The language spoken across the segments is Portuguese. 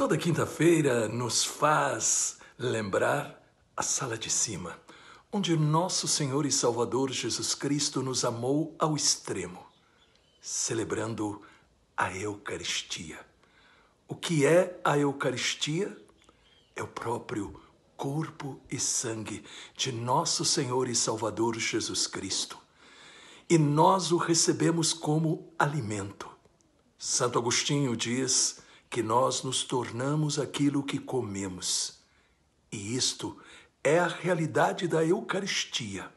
toda quinta-feira nos faz lembrar a sala de cima, onde nosso Senhor e Salvador Jesus Cristo nos amou ao extremo, celebrando a Eucaristia. O que é a Eucaristia? É o próprio corpo e sangue de nosso Senhor e Salvador Jesus Cristo. E nós o recebemos como alimento. Santo Agostinho diz que nós nos tornamos aquilo que comemos. E isto é a realidade da Eucaristia.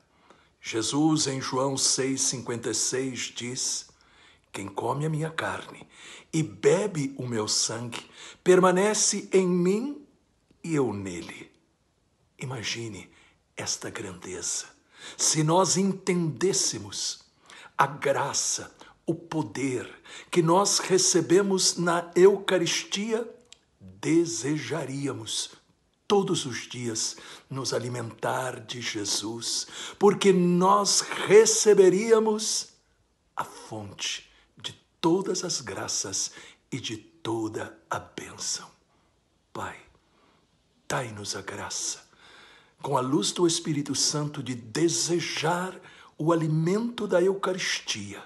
Jesus, em João 6,56, diz: Quem come a minha carne e bebe o meu sangue, permanece em mim e eu nele. Imagine esta grandeza. Se nós entendêssemos a graça, o poder que nós recebemos na Eucaristia, desejaríamos todos os dias nos alimentar de Jesus, porque nós receberíamos a fonte de todas as graças e de toda a bênção. Pai, dai-nos a graça, com a luz do Espírito Santo, de desejar o alimento da Eucaristia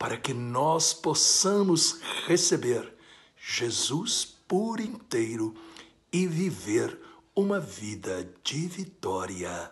para que nós possamos receber Jesus por inteiro e viver uma vida de vitória.